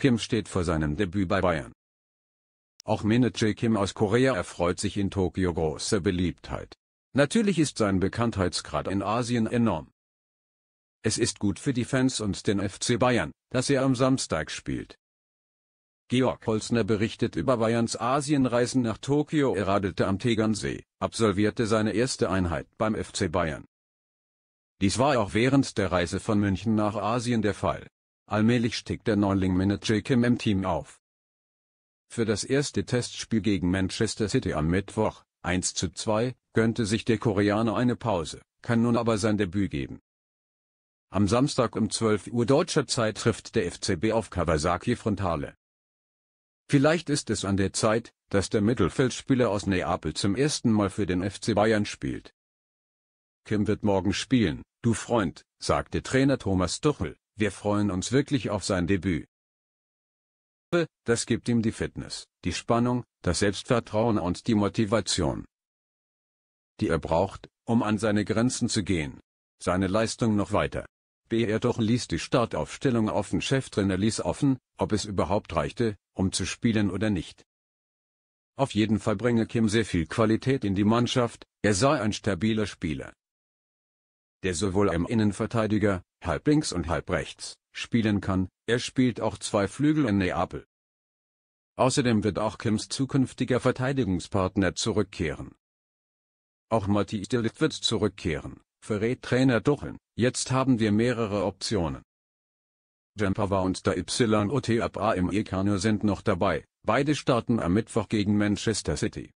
Kim steht vor seinem Debüt bei Bayern. Auch Min Kim aus Korea erfreut sich in Tokio großer Beliebtheit. Natürlich ist sein Bekanntheitsgrad in Asien enorm. Es ist gut für die Fans und den FC Bayern, dass er am Samstag spielt. Georg Holzner berichtet über Bayerns Asienreisen nach Tokio. Er radelte am Tegernsee, absolvierte seine erste Einheit beim FC Bayern. Dies war auch während der Reise von München nach Asien der Fall. Allmählich stieg der Neuling Kim im Team auf. Für das erste Testspiel gegen Manchester City am Mittwoch, 1 zu 2, gönnte sich der Koreaner eine Pause, kann nun aber sein Debüt geben. Am Samstag um 12 Uhr deutscher Zeit trifft der FCB auf Kawasaki Frontale. Vielleicht ist es an der Zeit, dass der Mittelfeldspieler aus Neapel zum ersten Mal für den FC Bayern spielt. Kim wird morgen spielen, du Freund, sagte Trainer Thomas Tuchel, wir freuen uns wirklich auf sein Debüt. Das gibt ihm die Fitness, die Spannung, das Selbstvertrauen und die Motivation, die er braucht, um an seine Grenzen zu gehen. Seine Leistung noch weiter. BR doch ließ die Startaufstellung offen. Cheftrainer ließ offen, ob es überhaupt reichte, um zu spielen oder nicht. Auf jeden Fall bringe Kim sehr viel Qualität in die Mannschaft, er sei ein stabiler Spieler, der sowohl im Innenverteidiger halb links und halb rechts, spielen kann, er spielt auch zwei Flügel in Neapel. Außerdem wird auch Kims zukünftiger Verteidigungspartner zurückkehren. Auch Matthias Delikt wird zurückkehren, verrät Trainer Ducheln, jetzt haben wir mehrere Optionen. Jempawa und der YOT Abra im Ekano sind noch dabei, beide starten am Mittwoch gegen Manchester City.